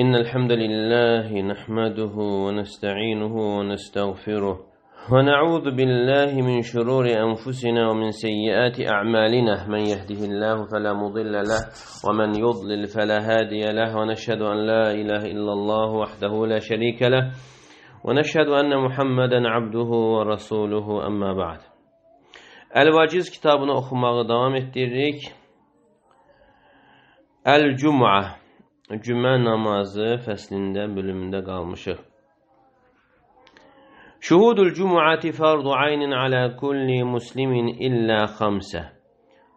إن الحمد لله نحمده ونستعينه ونستغفره ونعوذ بالله من شرور أنفسنا ومن سيئات أعمالنا من يهده الله فلا مضل له ومن يضلل فلا هادي له ونشهد أن لا إله إلا الله وحده لا شريك له ونشهد أن محمدا عبده ورسوله أما بعد الواجز كتابنا أخو مغدام devam الجمعة cümə namazı fəslində bölümündə qalmışıq. Şuhudul cumuati fardu aynin ala kulli muslimin illa xamsə.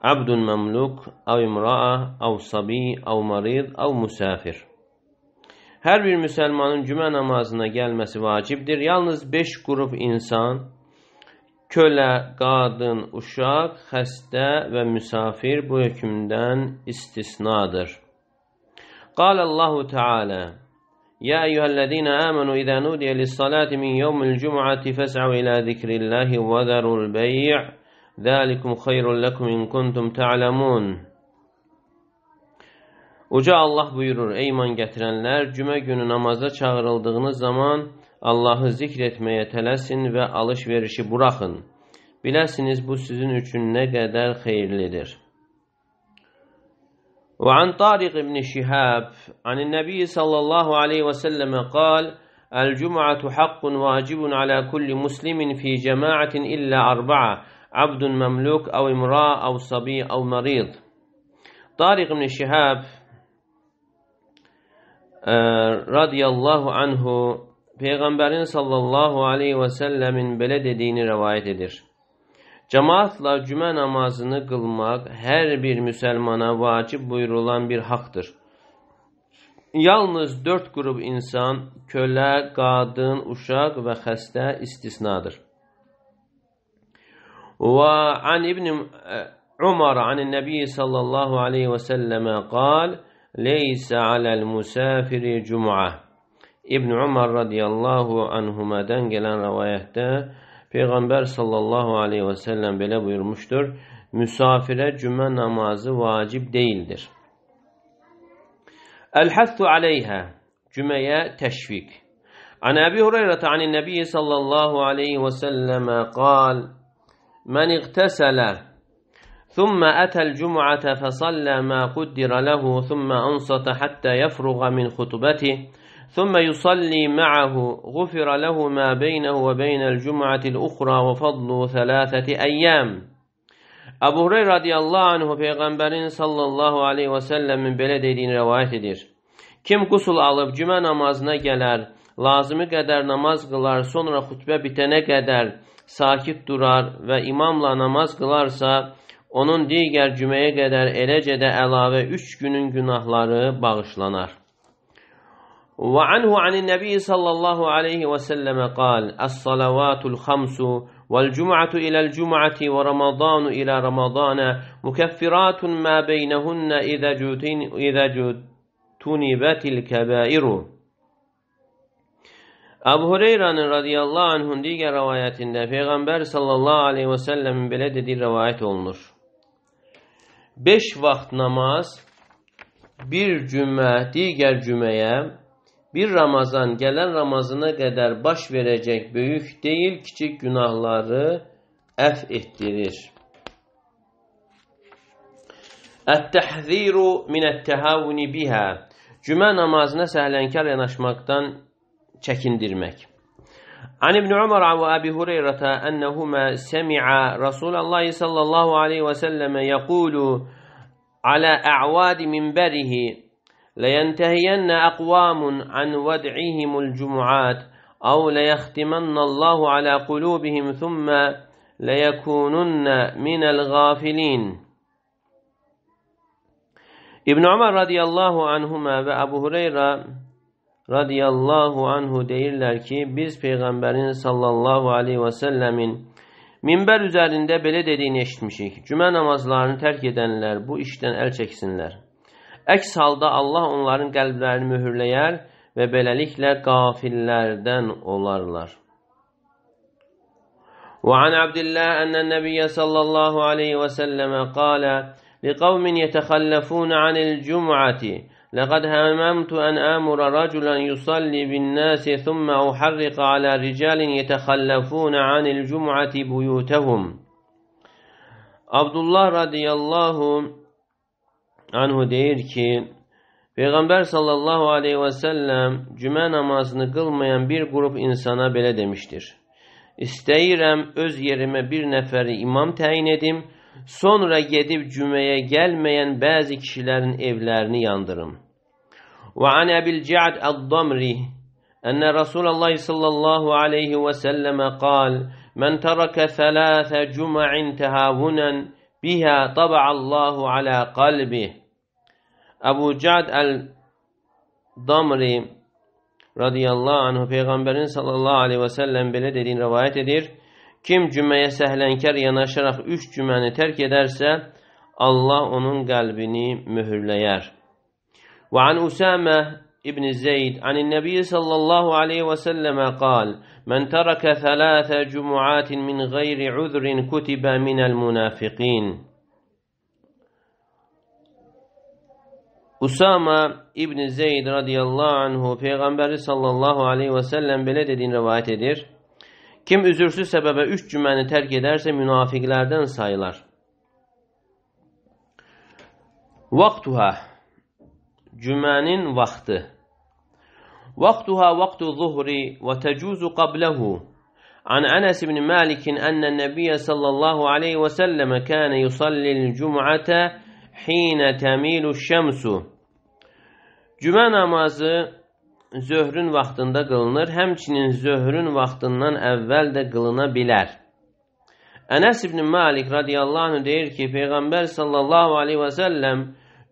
Abdun məmluk, av imraa, av sabi, av marid, av musafir. Hər bir müsəlmanın cümə namazına gəlməsi vacibdir. Yalnız 5 qrup insan, kölə, qadın, uşaq, xəstə və müsafir bu hökmdən istisnadır. قال الله تعالى يا أيها الذين آمنوا إذا نودي للصلاة من يوم الجمعة فاسعوا إلى ذكر الله وذروا البيع ذلكم خير لكم إن kuntum تعلمون Uca Allah buyurur, ey iman gətirənlər, cümə günü namaza çağırıldığınız zaman Allahı zikr etməyə tələsin və alış-verişi buraxın. Biləsiniz, bu sizin üçün nə qədər xeyirlidir. وعن طارق بن شهاب عن النبي صلى الله عليه وسلم قال الجمعة حق واجب على كل مسلم في جماعة إلا أربعة عبد مملوك أو امرأة أو صبي أو مريض طارق بن شهاب آه، رضي الله عنه sallallahu صلى الله عليه وسلم بلد دين روايته Cemaatla cümə namazını qılmaq hər bir müsəlmana vacib buyurulan bir haqqdır. Yalnız dörd qrup insan, kölə, qadın, uşaq və xəstə istisnadır. Və an İbn e, Umar an Nəbi sallallahu alayhi və səlləmə qal: "Leysə aləl musafiri cümə." İbn Umar radiyallahu anhumadan gələn rivayətdə Peygamber sallallahu aleyhi ve sellem böyle buyurmuştur. Misafire cüme namazı vacip değildir. El-Hathu aleyha Cümeye teşvik. عن أبي هريرة عن النبي صلى الله عليه وسلم قال من اغتسل ثم أتى الجمعة فصلى ما قدر له ثم أنصت حتى يفرغ من خطبته ثم يصلي معه غفر له ما بينه وبين الجمعة الأخرى وفضل ثلاثة أيام Əbu Hureyra radiyallahu anhu peyğəmbərin sallallahu alayhi və səlləmin belə dediyini rivayet edir. Kim qusul alıb cümə namazına gələr, lazımi qədər namaz qılar, sonra xutbə bitənə qədər sakit durar və imamla namaz qılarsa, onun digər cüməyə qədər eləcə də əlavə 3 günün günahları bağışlanar. وعنه عن النبي صلى الله عليه وسلم قال الصلوات الخمس والجمعة إلى الجمعة ورمضان إلى رمضان مكفرات ما بينهن إذا جتن إذا جتنبت الكبائر أبو هريرة رضي الله عنه diğer rivayetinde Peygamber sallallahu aleyhi ve sellem böyle dediği rivayet olunur. Beş vaxt namaz bir cümə digər cüməyə bir Ramazan gelen Ramazana kadar baş verecek büyük değil küçük günahları ef ettirir. et min mine't-tehavuni biha. Cümə namazına səhlənkar yanaşmaqdan çekindirmek. An İbn Umar ve abi Hüreyrətə ennehuma semi'a Rasulullah sallallahu alayhi və sallam yəqulu ala a'vadi minberihi لينتهين أقوام عن ودعهم الجمعات أو ليختمن الله على قلوبهم ثم ليكونن من الغافلين ابن عمر رضي الله عنهما وأبو هريرة رضي الله عنه değiller ki biz Peygamberin sallallahu aleyhi ve sellemin minber üzerinde böyle dediğini işitmişik. Cuma namazlarını terk edenler bu işten el çeksinler. Əks halda Allah onların qəlblərini mühürləyər və beləliklə qafillərdən olarlar. وعن عبد الله أن النبي صلى الله عليه وسلم قال لقوم يتخلفون عن الجمعة لقد هممت أن آمر رجلا يصلي بالناس ثم أحرق على رجال يتخلفون عن الجمعة بيوتهم عبد الله رضي الله عنه anhu der ki Peygamber sallallahu aleyhi ve sellem cüme namazını kılmayan bir grup insana belə demiştir. İstəyirəm öz yerime bir nəfəri imam təyin edim, sonra gedib cüməyə gəlməyən bəzi kişilərin evlərini yandırım. Və an Əbil Cəd Əd-Damri أن رسول الله صلى الله عليه وسلم قال من ترك ثلاث جمع تهاونا بها طبع الله على Abu Cad el-Damri radiyallahu anhu Peygamberin sallallahu aleyhi ve sellem belə dediğini rivayet edir. Kim cüməyə səhlənkər yanaşaraq üç cüməni tərk edərsə, Allah onun qəlbini möhürləyər. Və an Usamə ibn Zeyd an Nəbi sallallahu aleyhi və səlləmə qal: Mən tərəkə thalathə cumuatin min ghayri uzrin kutiba minəl munafiqin." Usama İbn Zeyd radıyallahu anhu Peygamberi sallallahu aleyhi ve sellem belə dediğini rivayet edir. Kim üzürsüz səbəbə üç cüməni tərk edərsə münafiqlərdən sayılar. Vaqtuha Cümənin vaxtı Vaqtuha vaqtu zuhri və təcuzu qabləhu عن أنس بن مالك أن النبي صلى الله عليه وسلم كان يصلي الجمعة حين تميل الشمس Cümə namazı zöhrün vaxtında qılınır, həmçinin zöhrün vaxtından əvvəl də qılına bilər. Ənəs ibn Malik radiyallahu anh deyir ki, Peyğəmbər sallallahu aleyhi və səlləm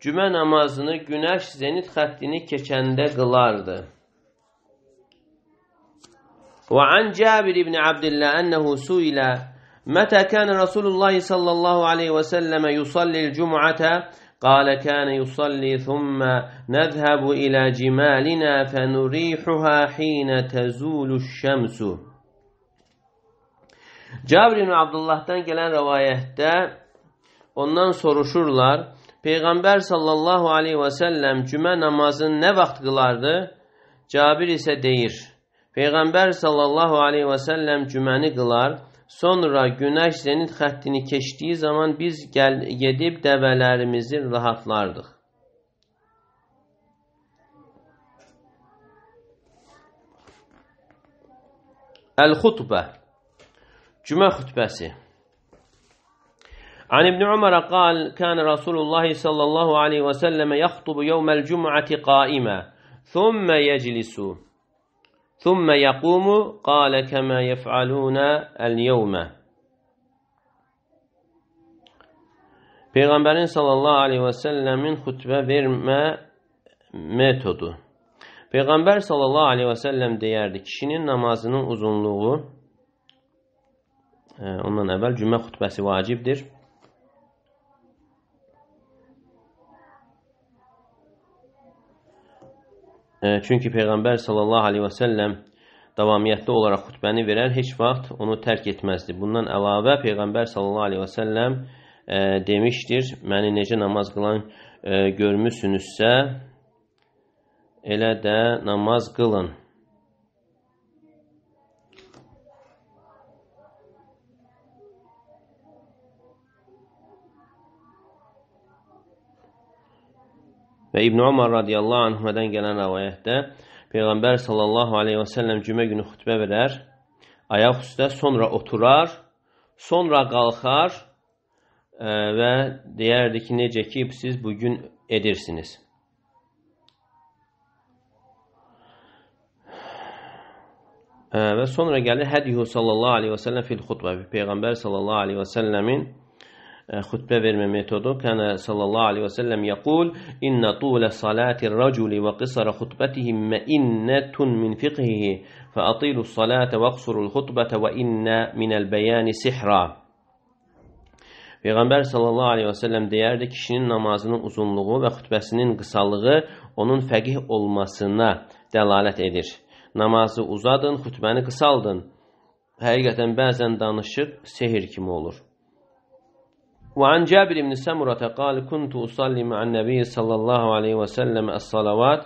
cümə namazını günəş zenit xəttini keçəndə qılardı. Və an Cabir ibn Abdillah ənəhu suilə Mətə kən Rasulullah sallallahu aleyhi və səlləmə yusallil cümətə قال كان يصلي ثم نذهب إلى جمالنا فنريحها حين تزول الشمس Cabir ibn Abdullah'dan gələn rəvayətdə ondan soruşurlar. Peyğəmbər sallallahu aleyhi və səlləm cümə namazını nə vaxt qılardı? Cabir isə deyir. Peyğəmbər sallallahu aleyhi və səlləm cüməni qılar. Sonra günəş zenit xəttini keçdiyi zaman biz gəl gedib dəvələrimizi rahatlardıq. El-Xutbə Cümə xütbəsi عن ابن عمر قال كان رسول الله صلى الله عليه وسلم يخطب يوم الجمعة قائما ثم يجلس ثم يقوم قال كما يفعلون اليوم Peyğəmbərin sallallahu aleyhi və səlləmin xütbə vermə metodu. Peyğəmbər sallallahu aleyhi və səlləm deyərdi, kişinin namazının uzunluğu e, ondan əvvəl cümə xütbəsi vacibdir. Çünki Peyğəmbər sallallahu aleyhi və səlləm davamiyyətli olaraq xutbəni verər, heç vaxt onu tərk etməzdi. Bundan əlavə Peyğəmbər sallallahu aleyhi və səlləm e, demişdir, məni necə namaz qılan e, görmüsünüzsə, elə də namaz qılın. Və İbn Ömər radiyallahu anhumdan gələn rivayətdə Peyğəmbər sallallahu aleyhi və səlləm cümə günü xutbə verər, ayaq üstə, sonra oturar, sonra qalxar e, və deyərdi ki, necə ki siz bu gün edirsiniz. E, və sonra gəlir hədiyu sallallahu aleyhi və səlləm fil xutbə. Peyğəmbər sallallahu aleyhi və səlləmin E, xutbə vermə metodu kana sallallahu aleyhi ve sellem yaqul inna tula salati raculi ve qisara xutbatihi me'innetun min fiqhihi fa atilu salate ve qsuru xutbete ve inna min el beyani sihra Peyğəmbər sallallahu aleyhi ve sellem deyərdi kişinin namazının uzunluğu və xutbəsinin qısalığı onun fəqih olmasına dəlalət edir. Namazı uzadın, xutbəni qısaldın. Həqiqətən bəzən danışıq sehir kimi olur. وعن جابر بن سمرة قال كنت أصلي مع النبي صلى الله عليه وسلم الصلوات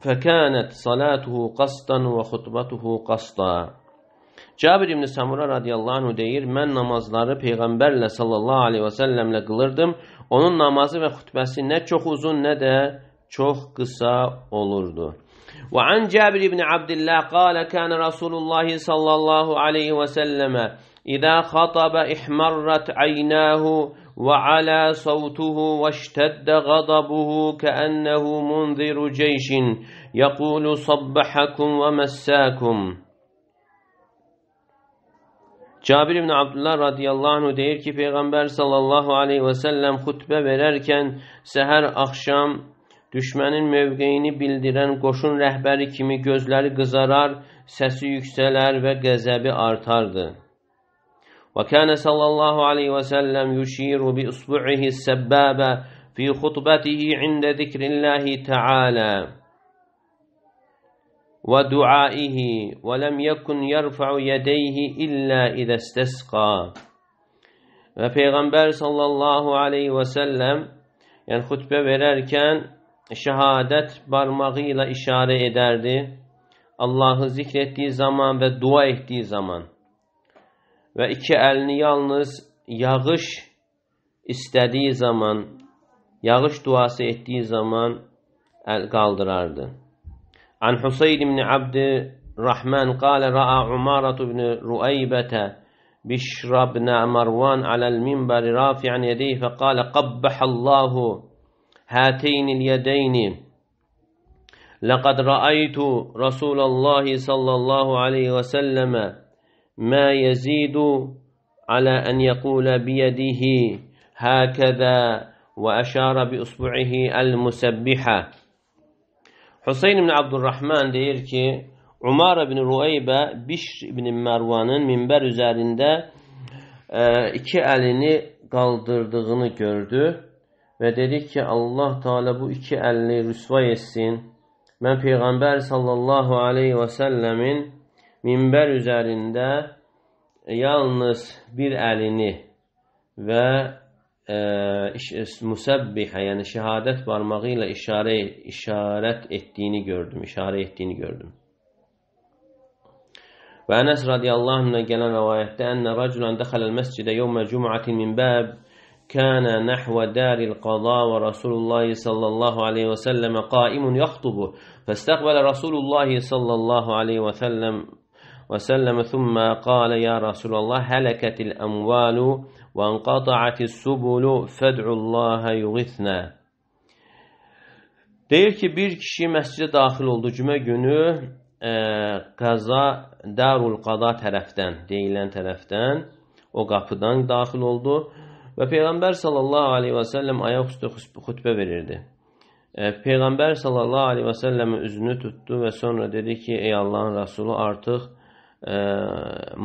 فكانت صلاته قسطا وخطبته قسطا Cabir ibn Samura radiyallahu anh deyir, mən namazları Peyğəmbərlə sallallahu aleyhi və səlləmlə qılırdım. Onun namazı və xütbəsi nə çox uzun, nə də çox qısa olurdu. Və an Cabir ibn Abdillah qalə kənə Rasulullah sallallahu aleyhi və səlləmə إذا خطب احمرت عيناه وعلى صوته واشتد غضبه كأنه منذر جيش يقول صبحكم ومساكم Cabir ibn Abdullah radiyallahu anh deyir ki, Peyğəmbər sallallahu aleyhi və səlləm xütbə verərkən səhər axşam düşmənin mövqeyini bildirən qoşun rəhbəri kimi gözləri qızarar, səsi yüksələr və qəzəbi artardı. وكان صلى الله عليه وسلم يشير باصبعه السبابة في خطبته عند ذكر الله تعالى ودعائه ولم يكن يرفع يديه الا اذا استسقى ففي غنبر صلى الله عليه وسلم yani hutbe vererken şehadet barmağıyla işare ederdi Allah'ı zikrettiği zaman ve dua ettiği zaman və iki əlini yalnız yağış istədiyi zaman, yağış duası etdiyi zaman əl qaldırardı. An Hüseyin ibn Abdi Rahman qalə ra'a Umaratu ibn Rueybete بشر Marvan aləl minbəri المنبر رافعا يديه فقال قبح الله هاتين اليدين لقد رأيت رسول الله صلى الله عليه وسلم ما يزيد على أن يقول بيده هكذا وأشار بإصبعه المسبحة Hüseyin ibn Abdurrahman deyir ki, Umar ibn Rueybe Bişr ibn Mervan'ın minber üzerinde e, iki elini kaldırdığını gördü ve dedi ki Allah Teala bu iki elini rüsva etsin. Mən Peyğəmbər sallallahu aleyhi və səlləmin minbər üzərində yalnız bir əlini və e, e, müsəbbihə, yəni şəhadət barmağı ilə işarə, işarət etdiyini gördüm, işarə etdiyini gördüm. Və Ənəs radiyallahu anhına gələn rəvayətdə ənə rəculən dəxələl məscidə yevmə cüm'atin min bəb kənə nəhvə dəril qada və Rasulullah sallallahu aleyhi və səlləmə qaimun yaxtubu fəstəqbələ Rasulullah sallallahu aleyhi və səlləm وسلم ثم قال يا رسول الله هلكت الأموال وانقطعت السبل فادعوا الله يغثنا Deyir ki, bir kişi məscidə daxil oldu cümə günü ə, e, qaza Darul Qada tərəfdən, deyilən tərəfdən o qapıdan daxil oldu və Peyğəmbər sallallahu aleyhi və səlləm ayaq üstə xutbə verirdi. E, Peyğəmbər sallallahu aleyhi və səlləmə üzünü tutdu və sonra dedi ki, ey Allahın Rəsulu artıq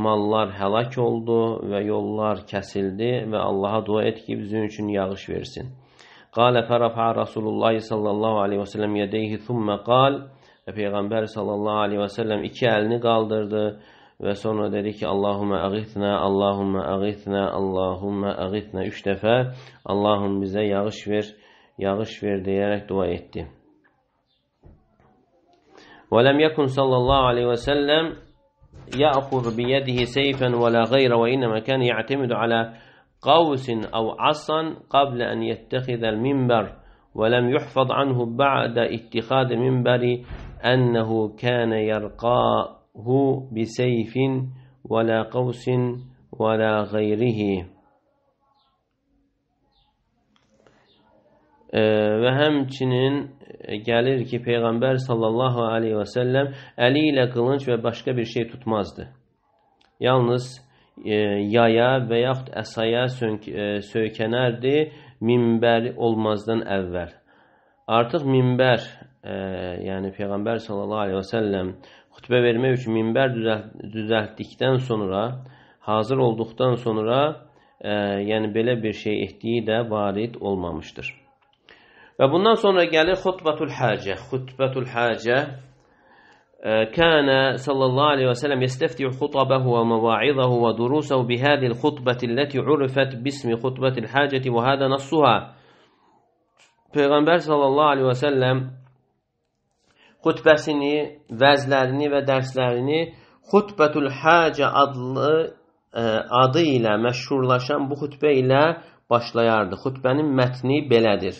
mallar həlak oldu və yollar kəsildi və Allaha dua et ki, bizim üçün yağış versin. Qalə fərəfə Rasulullah sallallahu aleyhi və səlləm yədeyhi thumma qal və Peyğəmbər sallallahu aleyhi və səlləm iki əlini qaldırdı və sonra dedi ki, Allahumma əğithnə, Allahumma əğithnə, Allahumma əğithnə üç dəfə Allahım bizə yağış ver, yağış ver deyərək dua etdi. Və ləm yəkun sallallahu aleyhi və səlləm يأخذ بيده سيفا ولا غير وإنما كان يعتمد على قوس أو عصا قبل أن يتخذ المنبر ولم يحفظ عنه بعد اتخاذ منبر أنه كان يرقاه بسيف ولا قوس ولا غيره ve أه، hemçinin E, gəlir ki, Peyğəmbər sallallahu aleyhi və səlləm əli ilə qılınc və başqa bir şey tutmazdı. Yalnız e, yaya və yaxud əsaya sönk, e, söykənərdi minbər olmazdan əvvəl. Artıq minbər, e, yəni Peyğəmbər sallallahu aleyhi və səlləm xütbə vermək üçün minbər düzəlt, düzəltdikdən sonra, hazır olduqdan sonra, e, yəni belə bir şey etdiyi də varid olmamışdır. Və bundan sonra gəlir xutbətul hacə. Xutbətul hacə كان e, صلى الله عليه وسلم يستفتح خطبه ومواعظه ودروسه بهذه الخطبة التي عرفت باسم خطبة الحاجة وهذا نصها Peyğəmbər sallallahu əleyhi və səlləm xutbəsini, vəzlərini və dərslərini Xutbətul Hacə adlı ə, e, adı ilə məşhurlaşan bu xutbə ilə başlayardı. Xutbənin mətni belədir.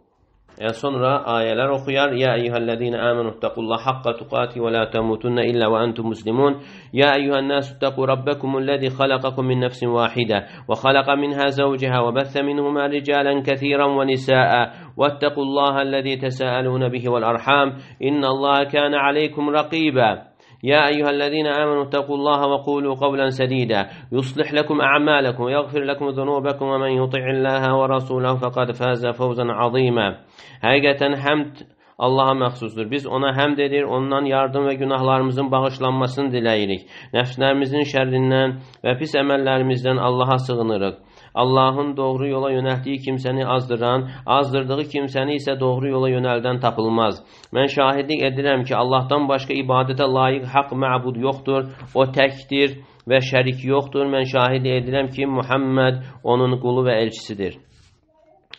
Ya sonra ayeler okuyar. Ya eyyühellezine amenu ittakullah hakka tukati ve la temutunne illa ve entum muslimun. Ya eyyühen nasu ittaku lezi halakakum min nefsin vahide ve halaka minha zevceha ve bethe minhuma ricalen kethiren ve nisa'a واتقوا الله tesa'alune bihi vel arham. İnne allaha kâne aleykum رقيباً يا أيها الذين آمنوا اتقوا الله وقولوا قولا سديدا يصلح لكم أعمالكم ويغفر لكم ذنوبكم ومن يطع الله ورسوله فقد فاز فوزا عظيما حقيقة حمد Allaha məxsusdur. Biz ona həmd edir, ondan yardım və günahlarımızın bağışlanmasını diləyirik. Nəfslərimizin şərrindən və pis əməllərimizdən Allaha sığınırıq. Allahın doğru yola yönəltdiyi kimsəni azdıran, azdırdığı kimsəni isə doğru yola yönəldən tapılmaz. Mən şahidlik edirəm ki, Allahdan başqa ibadətə layiq haqq məbud yoxdur, o təkdir və şərik yoxdur. Mən şahid edirəm ki, Muhammed onun qulu və elçisidir.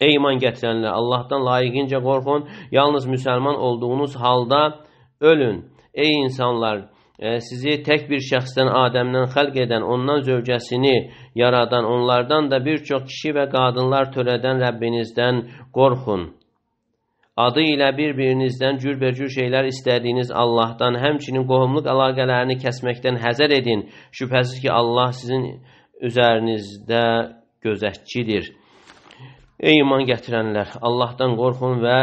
Ey iman gətirənlər, Allahdan layiqincə qorxun, yalnız müsəlman olduğunuz halda ölün. Ey insanlar, sizi tək bir şəxsdən Adəmdən xəlq edən, ondan zövcəsini yaradan, onlardan da bir çox kişi və qadınlar törədən Rəbbinizdən qorxun. Adı ilə bir-birinizdən cürbəcür şeylər istədiyiniz Allahdan, həmçinin qohumluq əlaqələrini kəsməkdən həzər edin. Şübhəsiz ki, Allah sizin üzərinizdə gözətçidir. Ey iman gətirənlər, Allahdan qorxun və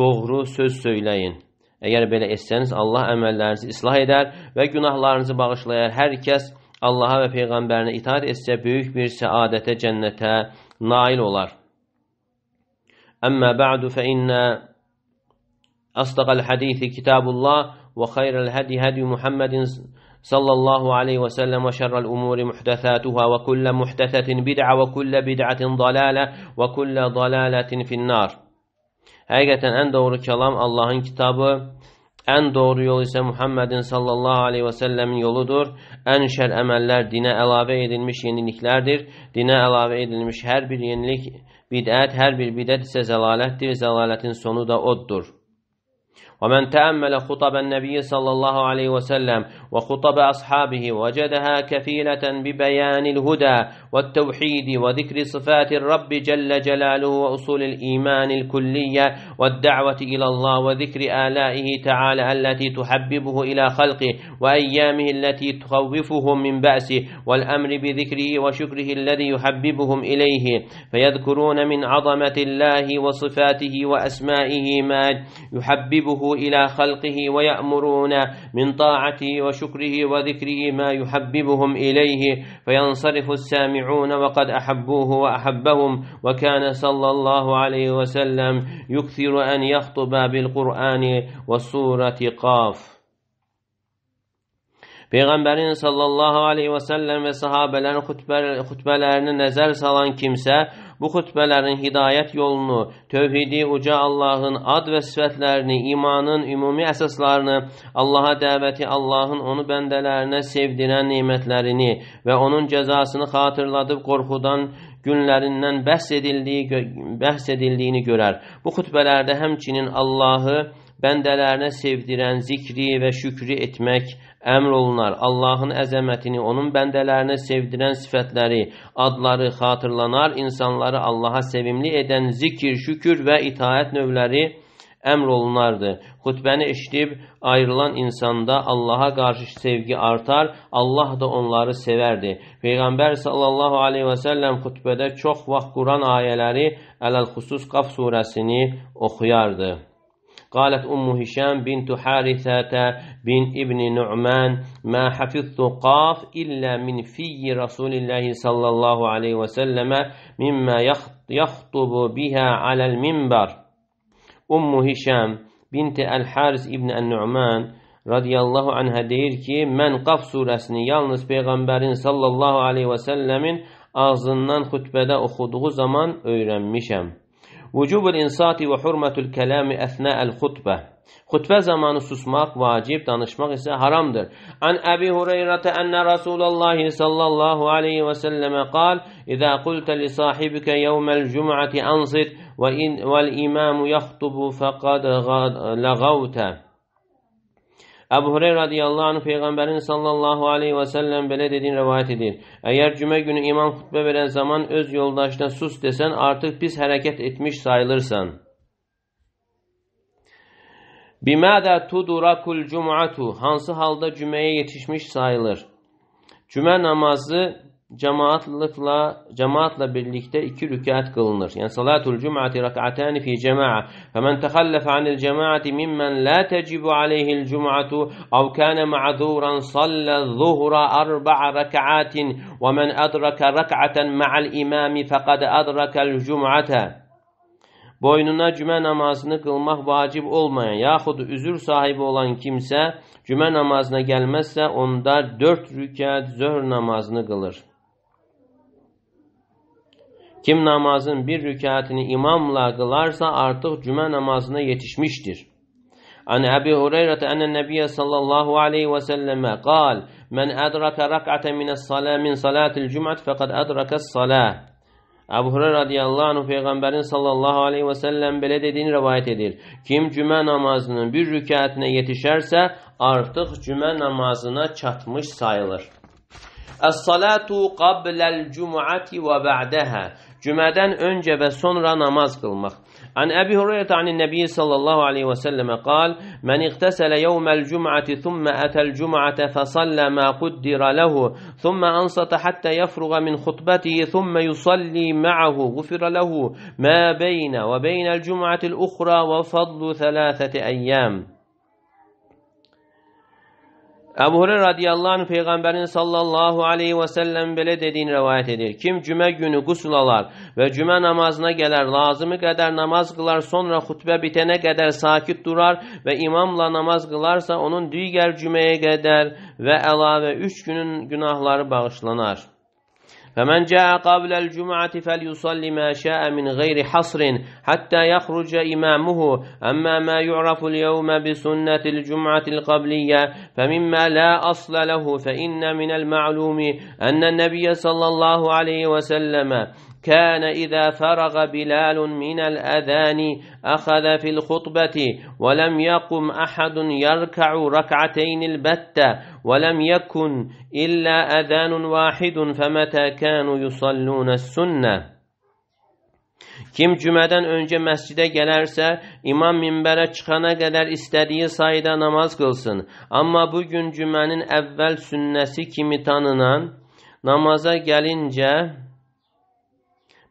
doğru söz söyləyin. Əgər belə etsəniz, Allah əməllərinizi islah edər və günahlarınızı bağışlayar. Hər kəs Allaha və Peyğəmbərinə itaat etsə, böyük bir səadətə, cənnətə nail olar. Əmmə bə'du fə innə əsdəqəl hədithi kitabullah və xeyrəl hədi hədi Muhammedin صلى الله عليه وسلم وشر الأمور محدثاتها وكل محدثة بدعة وكل بدعة ضلالة وكل ضلالة في النار Həqiqətən ən doğru kəlam Allahın kitabı, ən doğru yol isə Muhammedin sallallahu aleyhi və səlləmin yoludur. Ən şər əməllər dinə əlavə edilmiş yeniliklərdir. Dinə əlavə edilmiş hər bir yenilik bidət, hər bir bidət isə zəlalətdir. Zəlalətin sonu da oddur. ومن تأمل خطب النبي صلى الله عليه وسلم وخطب أصحابه وجدها كفيلة ببيان الهدى والتوحيد وذكر صفات الرب جل جلاله وأصول الإيمان الكلية والدعوة إلى الله وذكر آلائه تعالى التي تحببه إلى خلقه وأيامه التي تخوفهم من بأسه والأمر بذكره وشكره الذي يحببهم إليه فيذكرون من عظمة الله وصفاته وأسمائه ما يحببه إلى خلقه ويأمرون من طاعته وشكره وذكره ما يحببهم إليه فينصرف السامعون وقد أحبوه وأحبهم وكان صلى الله عليه وسلم يكثر أن يخطب بالقرآن والصورة قاف Peyğəmbərin sallallahu aleyhi və səlləm və sahabelərin xütbələrinin nəzər salan kimsə Bu xütbələrin hidayət yolunu, tövhidi uca Allahın ad və sifətlərini, imanın ümumi əsaslarını, Allaha dəvəti, Allahın onu bəndələrinə sevdirən nemətlərini və onun cəzasını xatırladıb qorxudan günlərindən bəhs edildiyi bəhs edildiyini görər. Bu xütbələrdə həmçinin Allahı bəndələrinə sevdirən zikri və şükrü etmək əmr olunar. Allahın əzəmətini, onun bəndələrinə sevdirən sifətləri, adları xatırlanar, insanları Allaha sevimli edən zikir, şükür və itaət növləri əmr olunardı. Xutbəni eşidib ayrılan insanda Allaha qarşı sevgi artar, Allah da onları sevərdi. Peyğəmbər sallallahu aleyhi və səlləm xutbədə çox vaxt Quran ayələri, ələl-xüsus Qaf surəsini oxuyardı. قالت أم هشام بنت حارثة بن ابن نعمان ما حفظت قاف إلا من في رسول الله صلى الله عليه وسلم مما يخطب بها على المنبر أم هشام بint Əl-Haris ibn Əl-Nu'man radiyallahu anhə deyir ki, mən Qaf surəsini yalnız Peyğəmbərin sallallahu aleyhi və səlləmin ağzından xütbədə oxuduğu zaman öyrənmişəm. وجوب الانصات وحرمة الكلام أثناء الخطبة خطبة زمان سسماق واجب دانشماق إسا حرامدر عن أبي هريرة أن رسول الله صلى الله عليه وسلم قال إذا قلت لصاحبك يوم الجمعة أنصت وإن والإمام يخطب فقد لغوت Əbu Hüreyra radiyallahu anh Peyğəmbərin sallallahu aleyhi və səlləm belə dediyini rəvayət edir. Əgər cümə günü imam xutbə verən zaman öz yoldaşına sus desən, artıq pis hərəkət etmiş sayılırsan. Bimədə tudurakul cümatu hansı halda cüməyə yetişmiş sayılır? Cümə namazı cemaatlıkla cemaatla birlikte iki rükût kılınır. Yani salatul cum'ati rak'atani fi cema'a. Femen tahallaf anil cemaati mimmen la tecibu aleyhi'l cum'atu aw kana ma'zuran salle zuhra arba'a rak'atin ve men adraka rak'atan ma'al imami faqad adraka'l cum'ata. Boynuna cüme namazını kılmak vacip olmayan yahut üzür sahibi olan kimse cüme namazına gelmezse onda dört rükût zöhr namazını kılır. Kim namazın bir rükatini imamla kılarsa artık cuma namazına yetişmiştir. An Abi Hureyre enne Nebiye sallallahu aleyhi ve selleme kal men edrake rak'ate mine's-salâ min salâtil cum'at fekad edrake's-salâh. Əbu Hürə radiyallahu anh Peyğəmbərin sallallahu aleyhi və səlləm belə dediyini rəvayət edir. Kim cümə namazının bir rükətinə yetişərsə, artıq cümə namazına çatmış sayılır. Əs-salatu qabləl-cüm'ati və bə'dəhə Cümədən öncə və sonra namaz qılmaq. An Əbi Hurayrətə anin Nəbi sallallahu aleyhi və səlləmə qal: "Mən iqtəsələ yawmal cum'ati thumma atal cum'ata fasalla ma quddira lahu, thumma ansata hatta yafruga min khutbatihi, thumma yusalli ma'ahu, ghufira lahu ma bayna wa bayna al-cum'ati al-ukhra wa fadlu thalathati ayyam." Əbu Hürə radiyallahu anh Peyğəmbərin sallallahu aleyhi və səlləm belə dediyini rəvayət edir. Kim cümə günü qusul alar və cümə namazına gələr, lazımı qədər namaz qılar, sonra xutbə bitənə qədər sakit durar və imamla namaz qılarsa, onun digər cüməyə qədər və əlavə üç günün günahları bağışlanar. فمن جاء قبل الجمعة فليصلي ما شاء من غير حصر حتى يخرج إمامه أما ما يعرف اليوم بسنة الجمعة القبلية فمما لا أصل له فإن من المعلوم أن النبي صلى الله عليه وسلم كان إذا فرغ بلال من الأذان أخذ في الخطبة ولم يقم أحد يركع ركعتين البتة ولم يكن إلا أذان واحد فمتى كانوا يصلون السنة Kim cümədən öncə məscidə gələrsə, imam minbərə çıxana qədər istədiyi sayda namaz qılsın. Amma bu gün cümənin əvvəl sünnəsi kimi tanınan namaza gəlincə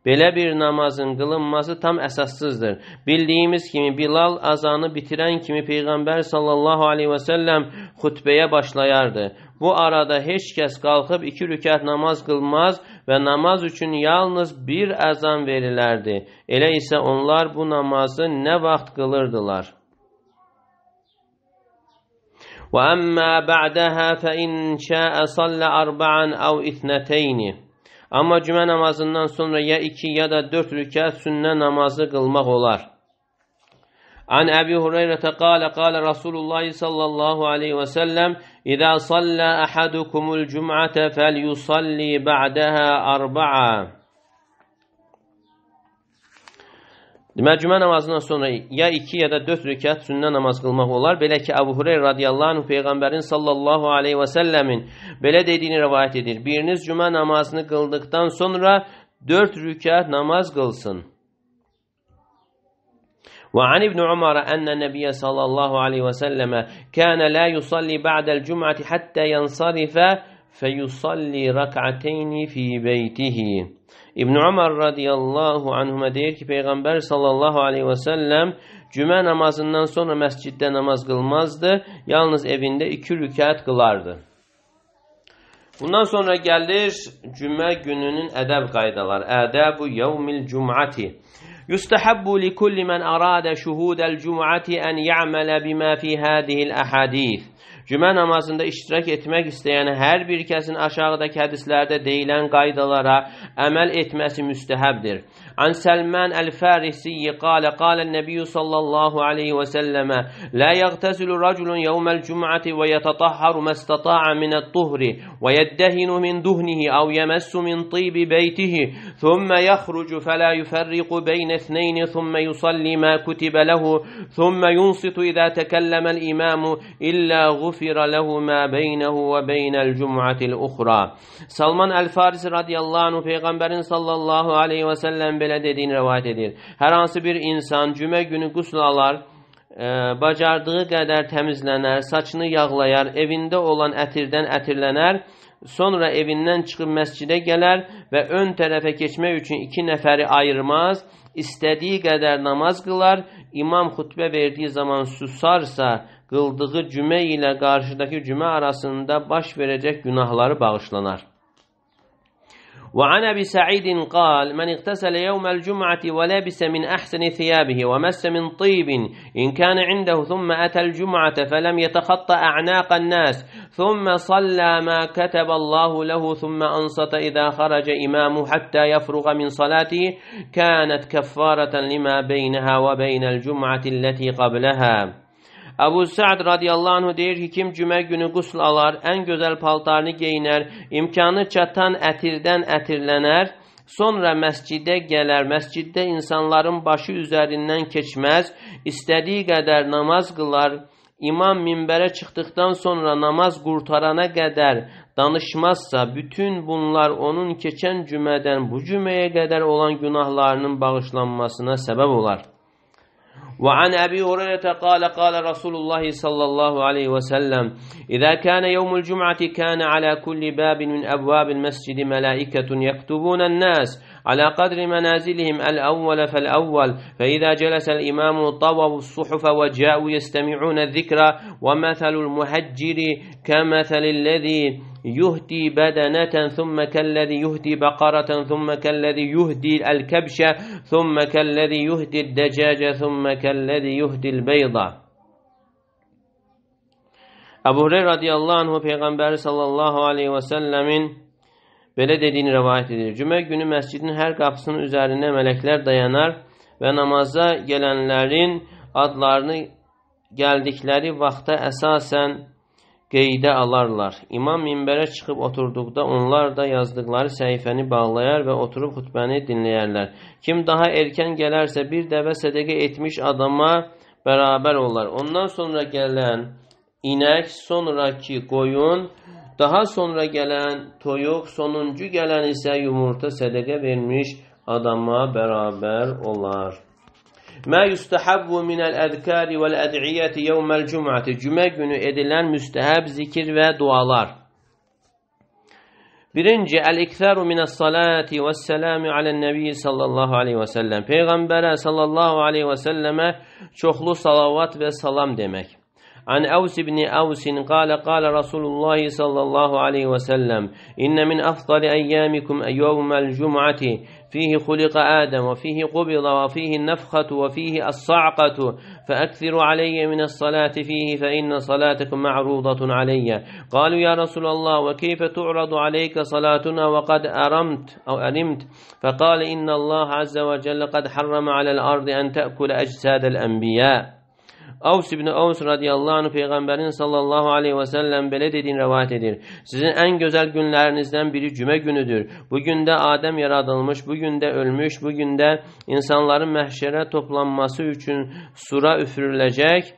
Belə bir namazın qılınması tam əsassızdır. Bildiyimiz kimi Bilal azanı bitirən kimi Peyğəmbər sallallahu aleyhi və səlləm xutbəyə başlayardı. Bu arada heç kəs qalxıb iki rükət namaz qılmaz və namaz üçün yalnız bir əzan verilərdi. Elə isə onlar bu namazı nə vaxt qılırdılar? وَأَمَّا بَعْدَهَا فَإِنْ شَاءَ صَلَّ أَرْبَعًا أَوْ إِثْنَتَيْنِ Amma cümə namazından sonra ya iki ya da dörd rükət sünnə namazı qılmaq olar. An Əbi Hüreyrətə qalə qalə Rasulullah sallallahu aleyhi və səlləm İzə sallə əhadukumul cümətə fəl yusalli bə'dəhə arba'a Deməli, cümə namazından sonra ya iki, ya da dörd rükət sünnə namaz qılmaq olar. Belə ki, Əbu Hureyr radiyallahu anh, Peyğəmbərin sallallahu aleyhi və səlləmin belə dediyini rəvayət edir. Biriniz cümə namazını qıldıqdan sonra dörd rükət namaz qılsın. وعن ابن عمر أن النبي صلى الله عليه وسلم كان لا يصلي بعد الجمعة حتى ينصرف فيصلي ركعتين في بيته İbn Ömer radıyallahu anhuma deyir ki peygamber sallallahu aleyhi və səlləm cümə namazından sonra məsciddə namaz kılmazdı. Yalnız evinde iki rükət kılardı. Bundan sonra gelir Cuma gününün ədəb qaydaları. Ədəbu yevmil cum'ati. يستحب لكل من أراد شهود Cuma'ti أن يعمل بما fi هذه الأحاديث Cümə namazında iştirak etmək istəyən hər bir kəsin aşağıdakı hədislərdə deyilən qaydalara əməl etməsi müstəhəbdir. عن سلمان الفارسي قال قال النبي صلى الله عليه وسلم لا يغتسل رجل يوم الجمعة ويتطهر ما استطاع من الطهر ويدهن من دهنه أو يمس من طيب بيته ثم يخرج فلا يفرق بين اثنين ثم يصلي ما كتب له ثم ينصت إذا تكلم الإمام إلا غفر له ما بينه وبين الجمعة الأخرى سلمان الفارسي رضي الله عنه في غنبر صلى الله عليه وسلم belə dediyini rəvayət edir. Hər hansı bir insan cümə günü qusl alar, e, bacardığı qədər təmizlənər, saçını yağlayar, evində olan ətirdən ətirlənər, sonra evindən çıxıb məscidə gələr və ön tərəfə keçmək üçün iki nəfəri ayırmaz, istədiyi qədər namaz qılar, imam xutbə verdiyi zaman susarsa, qıldığı cümə ilə qarşıdakı cümə arasında baş verəcək günahları bağışlanar. وعن ابي سعيد قال من اغتسل يوم الجمعه ولبس من احسن ثيابه ومس من طيب ان كان عنده ثم اتى الجمعه فلم يتخطى اعناق الناس ثم صلى ما كتب الله له ثم انصت اذا خرج امامه حتى يفرغ من صلاته كانت كفاره لما بينها وبين الجمعه التي قبلها Əbu Səd radiyallahu anh deyir ki, kim cümə günü qusl alar, ən gözəl paltarını geyinər, imkanı çatan ətirdən ətirlənər, sonra məscidə gələr, məsciddə insanların başı üzərindən keçməz, istədiyi qədər namaz qılar, İmam minbərə çıxdıqdan sonra namaz qurtarana qədər danışmazsa, bütün bunlar onun keçən cümədən bu cüməyə qədər olan günahlarının bağışlanmasına səbəb olar. وعن أبي هريرة قال قال رسول الله صلى الله عليه وسلم إذا كان يوم الجمعة كان على كل باب من أبواب المسجد ملائكة يكتبون الناس على قدر منازلهم الأول فالأول فإذا جلس الإمام طووا الصحف وجاءوا يستمعون الذكر ومثل المهجر كمثل الذي يهدي بدنة ثم كالذي يهدي بقرة ثم كالذي يهدي الكبش ثم كالذي يهدي الدجاج ثم كالذي يهدي البيضة Əbu Hüreyra radiyallahu anhu peyğəmbəri sallallahu alayhi və səlləmin belə dediyini rivayet edir. Cümə günü məscidin hər qapısının üzərində mələklər dayanar və namaza gələnlərin adlarını gəldikləri vaxta əsasən qeydə alarlar. İmam minbərə çıxıb oturduqda onlar da yazdıqları səhifəni bağlayar və oturub xutbəni dinləyərlər. Kim daha erkən gələrsə bir dəvə sədəqə etmiş adama bərabər olar. Ondan sonra gələn inək, sonraki qoyun, daha sonra gələn toyuq, sonuncu gələn isə yumurta sədəqə vermiş adama bərabər olar. Mə yustəhabbu minəl əzkari vəl əd'iyyəti yevməl cüm'əti. Cümə günü edilən müstəhəb zikir və dualar. Birinci, əl-iqtharu minəs-salati vəs-salamu alən-nəbi sallallahu alayhi və sallam. Peyğəmbərə sallallahu alayhi və sallamə çoxlu salavat və salam demək. عن أوس بن أوس قال قال رسول الله صلى الله عليه وسلم إن من أفضل أيامكم يوم الجمعة فيه خلق آدم وفيه قبض وفيه النفخة وفيه الصعقة فأكثروا علي من الصلاة فيه فإن صلاتكم معروضة علي قالوا يا رسول الله وكيف تعرض عليك صلاتنا وقد أرمت أو أرمت فقال إن الله عز وجل قد حرم على الأرض أن تأكل أجساد الأنبياء Avs ibn Avs radiyallahu anh Peyğəmbərin sallallahu aleyhi və səlləm belə dediyini rəvayət edir. Sizin ən gözəl günlərinizdən biri cümə günüdür. Bu gündə Adəm yaradılmış, bu gündə ölmüş, bu gündə insanların məhşərə toplanması üçün sura üfürüləcək.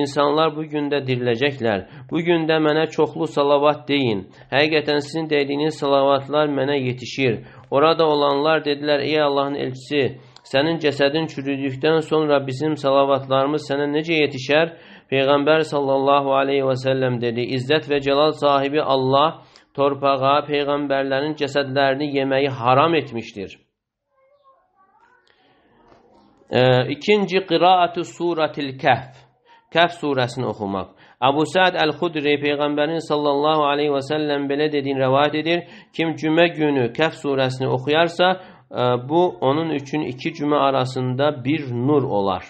İnsanlar bu gündə diriləcəklər. Bu gündə mənə çoxlu salavat deyin. Həqiqətən sizin dediyiniz salavatlar mənə yetişir. Orada olanlar dedilər, ey Allahın elçisi, Sənin cəsədin çürüdükdən sonra bizim salavatlarımız sənə necə yetişər? Peyğəmbər sallallahu aleyhi və səlləm dedi, İzzət və cəlal sahibi Allah torpağa peyğəmbərlərin cəsədlərini yeməyi haram etmişdir. E, ikinci, qiraatü suratil kəhv. Kəhv surəsini oxumaq. Əbu Səd Əl-Xudri Peyğəmbərin sallallahu aleyhi və səlləm belə dediyini rəvayət edir. Kim cümə günü Kəhv surəsini oxuyarsa, bu onun üçün iki cümə arasında bir nur olar.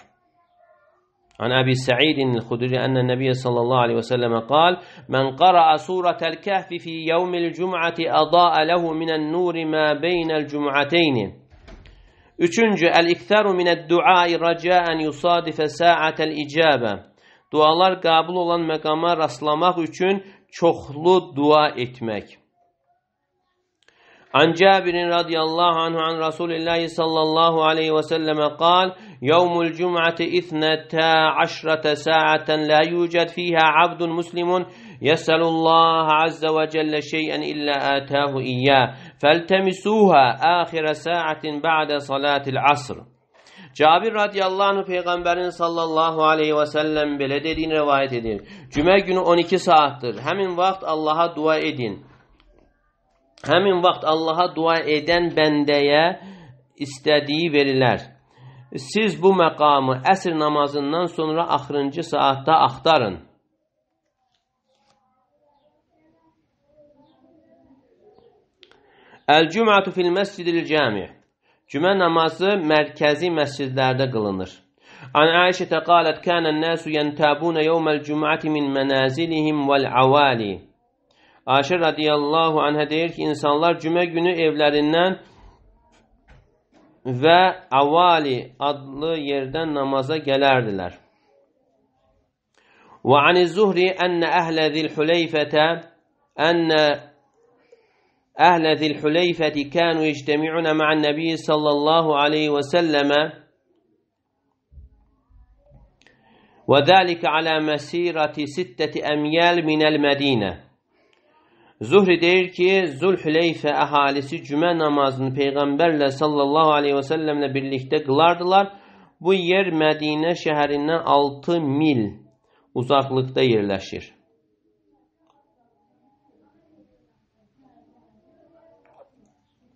عن أبي سعيد الخدري أن النبي صلى الله عليه وسلم قال من قرأ سورة الكهف في يوم الجمعة أضاء له من النور ما بين الجمعتين Üçüncü, el-iktaru mined-duai raca'an yusadif sa'atel icabe. Dualar qəbul olan məqama rastlamaq üçün çoxlu dua etmək. عن جابر رضي الله عنه عن رسول الله صلى الله عليه وسلم قال يوم الجمعة اثنتا عشرة ساعة لا يوجد فيها عبد مسلم يسأل الله عز وجل شيئا إلا آتاه إياه فالتمسوها آخر ساعة بعد صلاة العصر Cabir radiyallahu anh peygamberin sallallahu aleyhi ve sellem böyle dediğini rivayet edin. Cuma günü 12 saattir. Hemen vakt Allah'a dua edin. Həmin vaxt Allaha dua edən bəndəyə istədiyi verilər. Siz bu məqamı əsr namazından sonra axırıncı saatda axtarın. Əl-cümətü fil məscidil cəmi. Cümə namazı mərkəzi məscidlərdə qılınır. An Ayşətə qalət kənən nəsu yəntəbunə yevməl cüməti min mənəzilihim vəl-əvali. Ayşə radiyallahu anhə deyir ki, insanlar cümə günü evlərindən və avali adlı yerdən namaza gələrdilər. Və ani zuhri ənə əhlə zil huleyfətə ənə أهل ذي الحليفة كانوا يجتمعون مع النبي صلى الله عليه وسلم وذلك على مسيرة ستة أميال من المدينة Zuhri deyir ki, Zülhüleyfə əhalisi cümə namazını Peyğəmbərlə sallallahu aleyhi və səlləmlə birlikdə qılardılar. Bu yer Mədinə şəhərindən 6 mil uzaqlıqda yerləşir.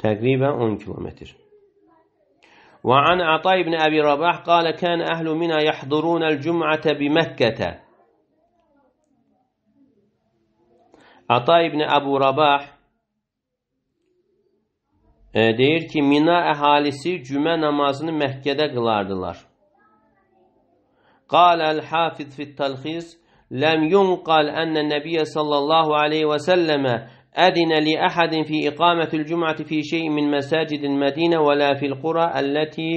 Təqribən 10 kilometr. وعن عطاء بن أبي رباح قال كان أهل منى يحضرون الجمعة بمكة عطاء İbni أبو رباح deyir ki, Mina əhalisi cümə namazını Məhkədə qılardılar. Qal əl hafid fit-Təlxiz Ləm yunqal ənə nəbiyyə sallallahu aleyhi və səlləmə ədinə أذن لأحد في إقامة الجمعة في شيء من مساجد المدينة ولا fil qura əlləti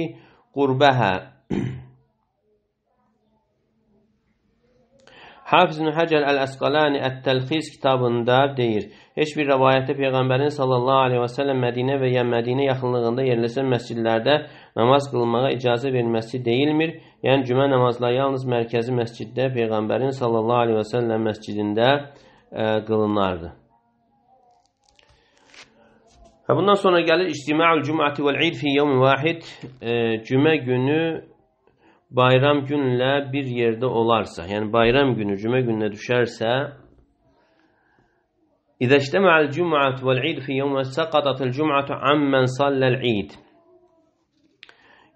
qurbəhə. Hafz ibn Həcər Əl-Əsqalani Ət-Təlxiz kitabında deyir: Heç bir rivayətdə peyğəmbərin sallallahu əleyhi və səlləm Mədinə və ya Mədinə yaxınlığında yerləşən məscidlərdə namaz qılmağa icazə verilməsi deyilmir. Yəni cümə namazları yalnız mərkəzi məsciddə peyğəmbərin sallallahu əleyhi və səlləm məscidində ə, e, qılınardı. Və bundan sonra gəlir İctimaul Cum'ati vel İd fi yevmin vahid. E, cümə günü bayram günlə bir yerdə olarsa, yəni bayram günü cümə gününə düşərsə, İzə ictəmə'əl cüm'atu vel id fi yevmə səqatatil cüm'atu ammen sallal id.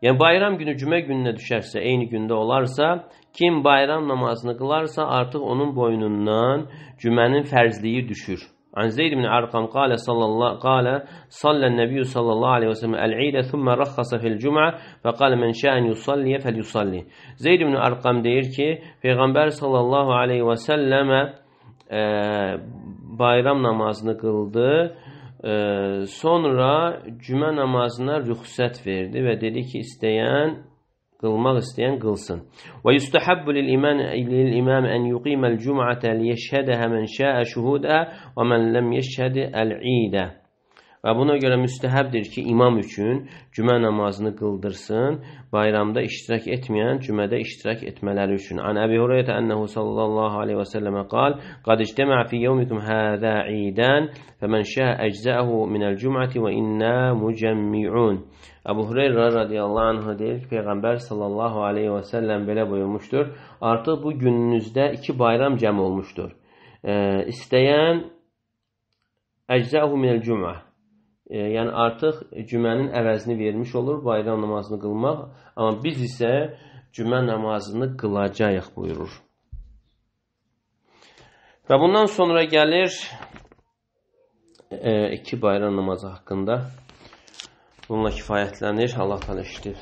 Yəni bayram günü cümə gününə düşərsə, eyni gündə olarsa, kim bayram namazını qılarsa artıq onun boynundan cümənin fərzliyi düşür. عن زيد بن عرقم قال صلى الله قال صلى النبي صلى الله عليه وسلم العيد ثم رخص في الجمعة فقال من شاء يصلي فليصلي زيد بن Arqam deyir ki Peyğəmbər sallallahu aleyhi və səlləmə e, bayram namazını qıldı e, sonra cümə namazına rüxsət verdi və dedi ki istəyən kılmak isteyen kılsın. Ve yustahabbu lil iman lil imam en yuqima el cum'ate liyeshhedaha men şa'a şuhudaha ve men lem yeshhed el ide. Və buna görə müstəhəbdir ki, imam üçün cümə namazını qıldırsın, bayramda iştirak etməyən cümədə iştirak etmələri üçün. An Əbi Hureyətə ənəhu sallallahu aleyhi və səlləmə qal, qad ictəmə fi yevmikum həzə idən, fəmən şəh əczəəhu minəl cüməti və innə mücəmmi'un. Əbu Hüreyrə radiyallahu anh deyir ki, Peyğəmbər sallallahu aleyhi və səlləm belə buyurmuşdur. Artıq bu gününüzdə iki bayram cəm olmuşdur. E, istəyən əczəhu minəl cümə E, yəni artıq cümənin əvəzini vermiş olur bayram namazını qılmaq, amma biz isə cümə namazını qılacağıq buyurur. Və bundan sonra gəlir e, iki bayram namazı haqqında. Bununla kifayətlənir. Allah təala eşidir.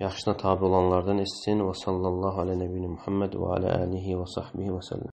Yaxşına tabe olanlardan etsin. Və sallallahu alə nəbiyinə Muhammed və alə alihi və sahbihi və səlləm.